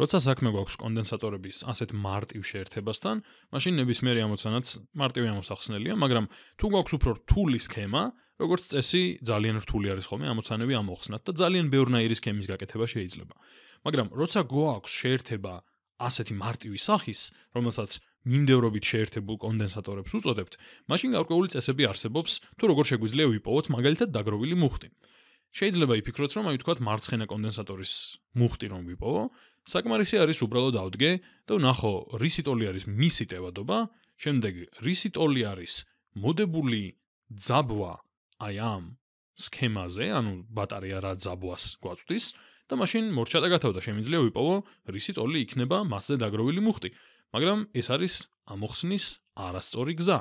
როცა საქმე გვაქვს კონდენსატორების ასეთ მარტივ შეერთებასთან, მაშინ ნებისმიერი ამოცანაც მარტივი ამოსახსნელია, მაგრამ თუ გვაქვს უფრო რთული სქემა, როგორც წესი, ძალიან რთული არის ხოლმე ამოცანები ამოხსნათ და ძალიან ბევრნაირი სქემის გაკეთება შეიძლება. მაგრამ როცა გვაქვს შეერთება ასეთი მარტივი სახის, რომელსაც მიმდევრობით შეერთებულ კონდენსატორებს უწოდებთ, მაშინ გარკვეული წესები არსებობს, თუ როგორ შეგვიძლია ვიპოვოთ მაგალითად დაგროვილი მუხტი. შეიძლება იფიქროთ, რომ აი თქვათ მარცხენა კონდენსატორის მუხტი რომ ვიპოვო, საკმარისი არის უბრალოდ ავდგე და ნახო, რისი ტოლი არის მისი ტევადობა, შემდეგ რისი ტოლი არის მოდებული ძაბვა აი ამ სქემაზე, ანუ ბატარეა რა ძაბვას გვაწვდის და მაშინ მორჩა და გათავდა, შემიძლია ვიპოვო რისი ტოლი იქნება მასზე დაგროვილი მუხტი, მაგრამ ეს არის ამოხსნის არასწორი გზა.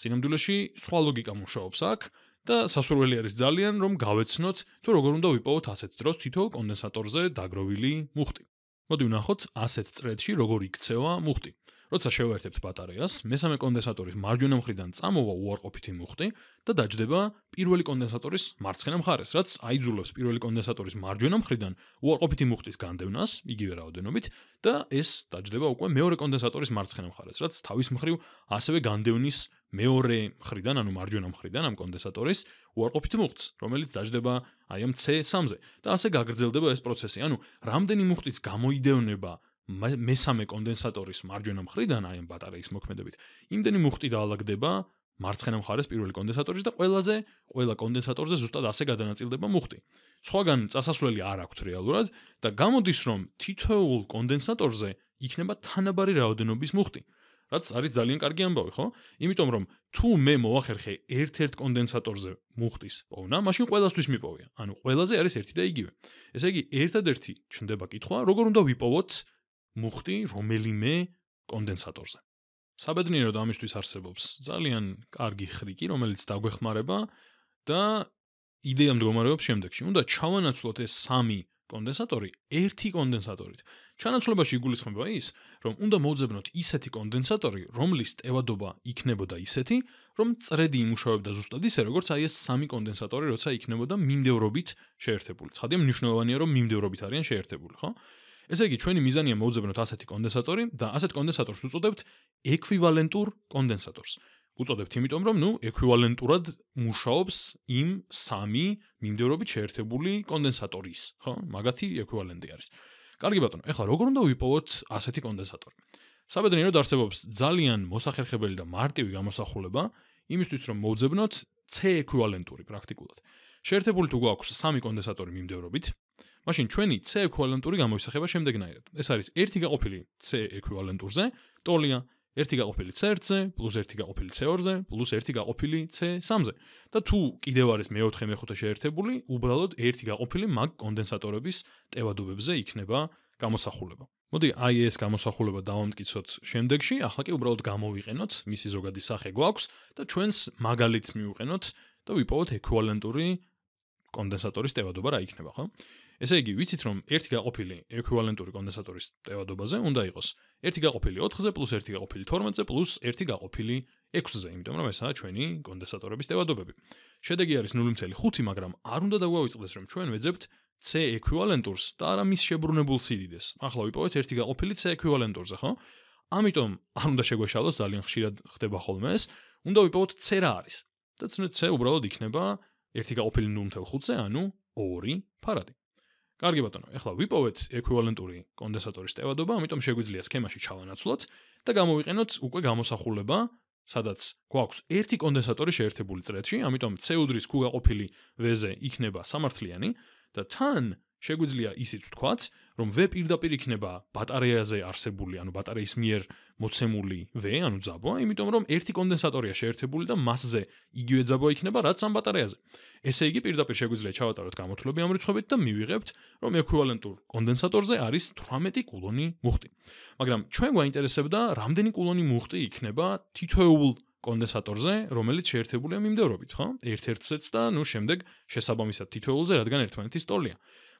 სინამდვილეში სხვა ლოგიკა მუშაობს აქ, და სასურველი არის ძალიან რომ გავეცნოთ თუ როგორ უნდა ვიპოვოთ ასეთ დროს თითოეულ კონდენსატორზე დაგროვილი მუხტი. მოდი ვნახოთ ასეთ წრედში როგორ იქცევა მუხტი. როცა შევერთებთ ბატარეას, მესამე კონდენსატორის მარჯვენა მხრიდან წამოვა უარყოფითი მუხტი და დაждდება პირველი კონდენსატორის მარცხენა მხარეს, რაც აიძულებს პირველი კონდენსატორის მარჯვენა მხრიდან უარყოფითი მუხტის განდევნას იგივე რაოდენობით და ეს დაждდება უკვე მეორე კონდენსატორის მარცხენა მხარეს, რაც თავის მხრივ ასევე განდევნის მეორე მხრიდან, ანუ მარჯვენა მხრიდან ამ კონდენსატორის უარყოფით მუხტს, რომელიც დაждდება აი ამ C3-ზე და ასე გაგრძელდება ეს პროცესი. ანუ რამდენი მუხტის გამოიდევნება მესამე კონდენსატორის მარჯვენა მხრიდან აი ამ ბატარეის მოქმედებით იმდენი მუხტი დაალაგდება მარცხენა მხარეს პირველი კონდენსატორის და ყველაზე ყველა კონდენსატორზე ზუსტად ასე გადანაწილდება მუხტი. სხვაგან წასასვლელი არ აქვს რეალურად და გამოდის რომ თითოეულ კონდენსატორზე იქნება თანაბარი რაოდენობის მუხტი. რაც არის ძალიან კარგი ამბავი, ხო? იმიტომ რომ თუ მე მოახერხე ერთ-ერთ კონდენსატორზე მუხტის პოვნა, მაშინ ყველასთვის მიპოვია. ანუ ყველაზე არის ერთი და იგივე. ესე იგი, ერთადერთი ჩნდება კითხვა, როგორ უნდა ვიპოვოთ მუხტი რომელიმე კონდენსატორზე. საბედნიეროდ ამისთვის არსებობს ძალიან კარგი ხრიკი, რომელიც დაგვეხმარება და იდეა მდგომარეობს შემდეგში. უნდა ჩავანაცვლოთ ეს სამი კონდენსატორი ერთი კონდენსატორით. ჩანაცვლებაში იგულისხმება ის, რომ უნდა მოძებნოთ ისეთი კონდენსატორი, რომლის ტევადობა იქნებოდა ისეთი, რომ წრედი იმუშავებდა ზუსტად ისე, როგორც აი ეს სამი კონდენსატორი, როცა იქნებოდა მიმდევრობით შეერთებული. ცხადია, მნიშვნელოვანია, რომ მიმდევრობით არიან შეერთებული, ხო? ესე იგი ჩვენი მიზანია მოუძებნოთ ასეთი კონდენსატორი და ასეთ კონდენსატორს უწოდებთ ეკვივალენტურ კონდენსატორს. უწოდებთ იმიტომ რომ ნუ ეკვივალენტურად მუშაობს იმ სამი მიმდევრობით შეერთებული კონდენსატორის, ხო? მაგათი ეკვივალენტი არის. კარგი ბატონო, ეხლა როგორ უნდა ვიპოვოთ ასეთი კონდენსატორი? საბედნიეროდ არსებობს ძალიან მოსახერხებელი და მარტივი გამოსახულება იმისთვის რომ მოუძებნოთ C ეკვივალენტური პრაქტიკულად. შეერთებული თუ გვაქვს სამი კონდენსატორი მიმდევრობით, მაშინ ჩვენი C ექვივალენტური გამოისახება შემდეგნაირად. ეს არის 1 გაყოფილი C ექვივალენტურზე, ტოლია 1 გაყოფილი C2-ზე, +1 გაყოფილი C2-ზე, +1 გაყოფილი C3-ზე. და თუ კიდევ არის მეოთხე, მეხუთე შეერთებული, უბრალოდ 1 გაყოფილი მაგ კონდენსატორების ტევადობებზე იქნება გამოსახულება. მოდი აი ეს გამოსახულება დავამტკიცოთ შემდეგში, ახლა კი უბრალოდ გამოვიყენოთ, მისი ზოგადი სახე გვაქვს და ჩვენს მაგალითს მივიყენოთ და ვიპოვოთ ექვივალენტური კონდენსატორის ტევადობა რა იქნება, ხო? ესე იგი, ვიცით რომ ერთი გაყოფილი ეკვივალენტური კონდენსატორის ტევადობაზე უნდა იყოს. ერთი გაყოფილი 4-ზე პლუს ერთი გაყოფილი 12-ზე პლუს ერთი გაყოფილი 6-ზე, იმიტომ რომ ესაა ჩვენი კონდენსატორების ტევადობები. შედეგი არის 0.5, მაგრამ არ უნდა დაგვაიწყდეს რომ ჩვენ ვეძებთ C ეკვივალენტურს და არა მის შებრუნებულ სიდიდეს. ახლა ვიპოვეთ ერთი გაყოფილი C ეკვივალენტურზე, ხო? ამიტომ არ უნდა შეგვეშალოს, ძალიან ხშირად ხდება ხოლმე ეს. უნდა ვიპოვოთ C რა არის. და ცნეთ C უბრალოდ იქნება ერთი გაყოფილი 0.5-ზე, ანუ 2 ფარადი. კარგი ბატონო, ახლა ვიპოვეთ ეკვივალენტური კონდენსატორის ტევადობა, ამიტომ შეგვიძლია სქემაში ჩავანაცვლოთ და გამოვიყენოთ უკვე გამოსახულება, სადაც გვაქვს ერთი კონდენსატორი შეერთებული წრეთში, ამიტომ CO2-ის ქუგაყოფილი V-ზე იქნება სამართლიანი და თან შეგვიძლია ისიც ვთქვათ, რომ ვე პირდაპირ იქნება ბატარეაზე არსებული, ანუ ბატარეის მიერ მოცემული ვე, ანუ ძაბვა, იმიტომ რომ ერთი კონდენსატორია შეერთებული და მასზე იგივე ძაბვა იქნება რაც ამ ბატარეაზე. ესე იგი, პირდაპირ შეგვიძლია ჩავატაროთ გამოთვლები ამ რიცხვებით და მივიღებთ, რომ ექვივალენტურ კონდენსატორზე არის 18 კულონი მუხტი. მაგრამ ჩვენ გვაინტერესებდა, რამდენი კულონი მუხტი იქნება თითოეულ კონდენსატორზე, რომელიც შეერთებულია მიმდევრობით, ხო? ერთ-ერთსაც და ნუ შემდეგ შესაბამისად თითოეულზე, რადგან ერთმანეთის ტოლია.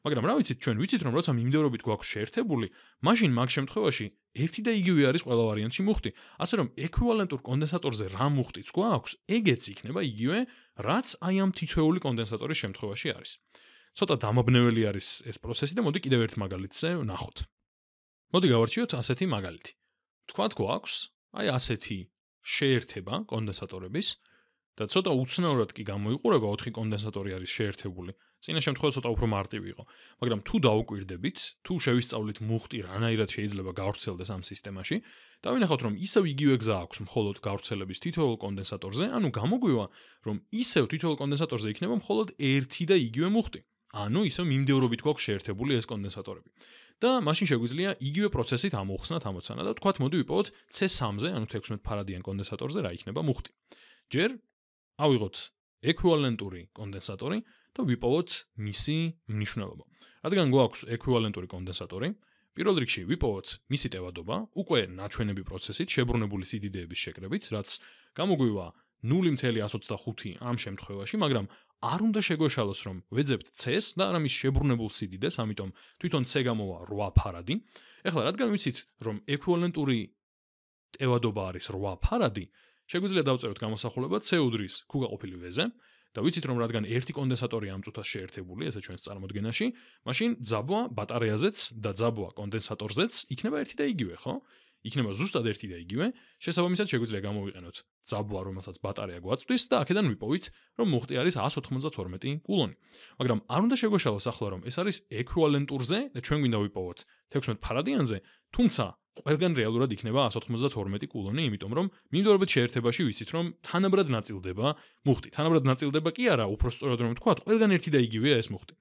მაგრამ რა ვიცით, ჩვენ ვიცით, რომ როცა მიმდევრობით გვაქვს შეერთებული, მაშინ მაგ შემთხვევაში ერთი და იგივე არის ყველა ვარიანტში მუხტი. ასე რომ, ეკვივალენტურ კონდენსატორზე რა მუხტიც გვაქვს, ეგეც იქნება იგივე, რაც აი ამ თითოეული კონდენსატორის შემთხვევაში არის. ცოტა დამაბნეველი არის ეს პროცესი და მოდი კიდევ ერთ მაგალითზე ნახოთ. მოდი გავარჩიოთ ასეთი მაგალითი. თქვათ გვაქვს აი ასეთი შეერთება კონდენსატორების და ცოტა უცნაურად კი გამოიყურება 4 კონდენსატორი არის შეერთებული. წინა შემთხვევა ცოტა უფრო მარტივი იყო, მაგრამ თუ დაუკვირდებით, თუ შევისწავლით მუხტი რანაირად შეიძლება გავრცელდეს ამ სისტემაში, დავინახოთ რომ ისევ იგივე გზა აქვს მხოლოდ გავრცელების თითოეულ კონდენსატორზე, ანუ გამოგვივა რომ ისევ თითოეულ კონდენსატორზე იქნება მხოლოდ ერთი და იგივე მუხტი. ანუ ისევ მიმდევრობით გვაქვს შეერთებული ეს კონდენსატორები. და მაშინ შეგვიძლია იგივე პროცესით ამოხსნათ ამოცანა და თქვათ მოდი ვიპოვოთ C3-ზე, ანუ 16 ფარადიან კონდენსატორზე რა იქნება მუხტი. ჯერ ავიღოთ ეკვივალენტური კონდენსატორი და ვიპოვოთ მისი მნიშვნელობა. რადგან გვაქვს ეკვივალენტური კონდენსატორი, პირველ რიგში ვიპოვოთ მისი ტევადობა, უკვე ნაჩვენები პროცესით შებრუნებული სიდიდეების შეკრებით, რაც გამოგვივა 0.125 ამ შემთხვევაში, მაგრამ არ უნდა შეგვეშალოს რომ ვეძებთ C-ს და არამის შებრუნებულ სიდიდეს, ამიტომ თვითონ C გამოვა 8 ფარადი. ეხლა რადგან ვიცით რომ ეკვივალენტური ტევადობა არის 8 ფარადი, შეგვიძლია დავწეროთ გამოსახულება C უდრის Q გაყოფილი V-ზე. და ვიცით რომ რადგან ერთი კონდენსატორი ამ წუთას შეერთებული, ესე ჩვენს წარმოდგენაში, მაშინ ძაბვა ბატარეაზეც და ძაბვა კონდენსატორზეც იქნება ერთი და იგივე, ხო? იქნება ზუსტად ერთი და იგივე, შესაბამისად შეგვიძლია გამოვიყენოთ ძაბვა, რომელსაც ბატარეა გვაწვდის და აქედან ვიპოვით, რომ მოხდი არის 192 კულონი. მაგრამ არ უნდა შეგვეშალოს ახლა, რომ ეს არის ეკვივალენტურზე და ჩვენ გვინდა ვიპოვოთ 16 ფარადიანზე, თუმცა ყველგან რეალურად იქნება 192 კულონი, იმიტომ რომ მიმდევრობით შეერთებაში ვიცით რომ თანაბრად ნაწილდება მუხტი. თანაბრად ნაწილდება კი არა, უფრო სწორად რომ ვთქვა, ყველგან ერთი და იგივეა ეს მუხტი.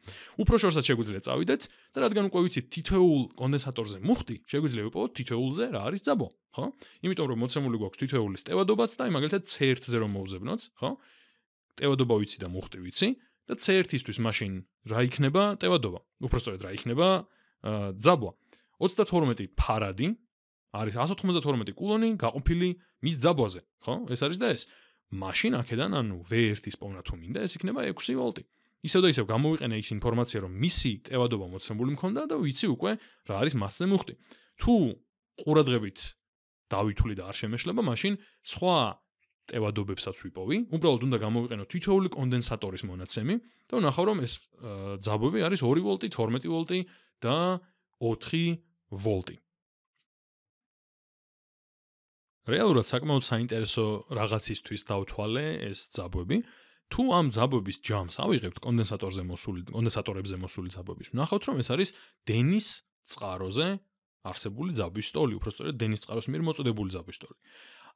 უფრო შორსაც შეგვიძლია წავიდეთ და რადგან უკვე ვიცით თითოეულ კონდენსატორზე მუხტი, შეგვიძლია ვიპოვოთ თითოეულზე რა არის ძაბო, ხო? იმიტომ რომ მოცემული გვაქვს თითოეული სტევადობაც და მაგალითად C1-ზე რომ მოუძებნოთ, ხო? სტევადობა ვიცი და მუხტი ვიცი და C1-ისთვის მაშინ რა იქნება სტევადობა? უფრო სწორად რა იქნება? აა ძაბვა. 32 ფარადი არის 192 კულონი გაყופილი მის ძაბვაზე, ხო? ეს არის და ეს. მაშინ აქედან ანუ V1-ის პოვნა თუ მინდა, ეს იქნება 6 ვოლტი. ისევ და ისევ გამოვიყენე ის ინფორმაცია, რომ მისი ტევადობა მოცემული მქონდა და ვიცი უკვე რა არის მასზე მუხტი. თუ ყურადღებით დავითვლი და არ შემეშლება, მაშინ სხვა ტევადობებსაც ვიპოვი. უბრალოდ უნდა გამოვიყენო თითოეული კონდენსატორის მონაცემი და ვნახავ რომ ეს ძაბები არის 2 ვოლტი, 12 ვოლტი და 4 ვოლტი. რეალურად საკმაოდ საინტერესო რაღაცისთვის დავთვალე ეს ძაბები. თუ ამ ძაბების ჯამს ავიღებთ კონდენსატორზე მოსული კონდენსატორებზე მოსული ძაბების, ნახავთ რომ ეს არის დენის წყაროზე არსებული ძაბის სტოლი, უბრალოდ დენის წყაროს მიერ მოწოდებული ძაბის სტოლი.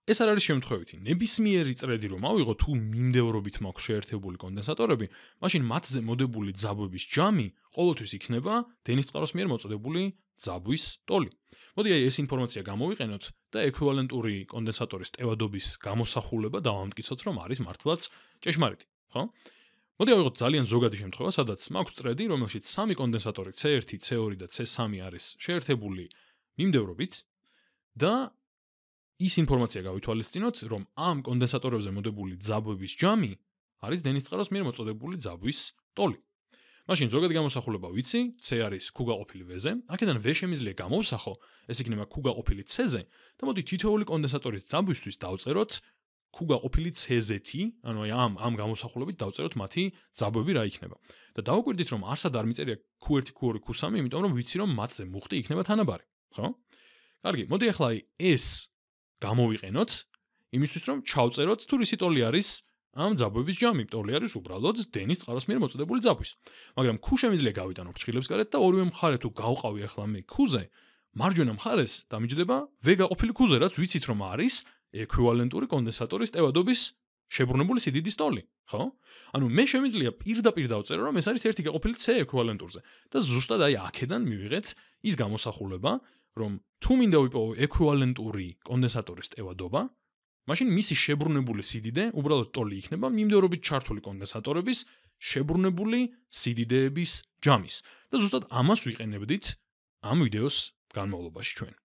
ეს არ არის შემთხვევითი. ნებისმიერი წრედი რომ ავიღო თუ მიმდევრობით მაქვს შეერთებული კონდენსატორები, მაშინ მათზე მოდებული ძაბვის ჯამი ყოველთვის იქნება დენის წყაროს მიერ მოწოდებული ძაბვის ტოლი. მოდი აი ეს ინფორმაცია გამოვიყენოთ და ექვივალენტური კონდენსატორის ტევადობის გამოსახულება დავამტკიცოთ, რომ არის მართლაც ჭეშმარიტი, ხო? მოდი ავიღოთ ძალიან ზოგადი შემთხვევა, სადაც მაქვს წრედი, რომელშიც სამი კონდენსატორი C1, C2 და C3 არის შეერთებული მიმდევრობით და ის ინფორმაცია გავითვალისწინოთ, რომ ამ კონდენსატორებზე მოდებული ძაბვის ჯამი არის დენის წყაროს მიერ მოწოდებული ძაბვის ტოლი. მაშინ ზოგადად გამოსახულება ვიცი, C არის ქუგაყოფილი V-ზე, აქედან V შემიძლია გამოვსახო, ეს იქნება ქუგაყოფილი C-ზე და მოდი თითოეული კონდენსატორის ძაბვისთვის დავწეროთ ქუგაყოფილი C-ზეთი, ანუ აი ამ ამ გამოსახულებით დავწეროთ მათი ძაბვები რა იქნება. და დავაკვირდით რომ არსად არ მიწერია Q1, Q2, Q3, იმიტომ რომ ვიცი რომ მათზე მუხტი იქნება თანაბარი, ხო? კარგი, მოდი ახლა ეს გამოვიყენოთ იმისთვის რომ ჩავწეროთ თუ რისი ტოლი არის ამ ძაბვების ჯამი ტოლი არის უბრალოდ დენის წყაროს მიერ მოწოდებული ძაბვის მაგრამ ქუ შემიძლია გავიტანო ფრჩხილებს გარეთ და ორივე მხარე თუ გავყავი ახლა მე ქუზე მარჯვენა მხარეს დამიჯდება ვეგაყოფილი ქუზე რაც ვიცით რომ არის ეკვივალენტური კონდენსატორის ტევადობის შებრუნებული სიდიდის ტოლი ხო ანუ მე შემიძლია პირდაპირ დავწერო რომ ეს არის ერთი გაყოფილი c ეკვივალენტურზე და ზუსტად აი აქედან მივიღეთ ის გამოსახულება რომ თუ მინდა ვიპოვო ეკვივალენტური კონდენსატორის ტევადობა, მაშინ მისი შებრუნებული სიდიდე უბრალოდ ტოლი იქნება მიმდევრობით ჩართული კონდენსატორების შებრუნებული სიდიდეების ჯამის. და ზუსტად ამას ვიყენებდით ამ ვიდეოს განმავლობაში ჩვენ.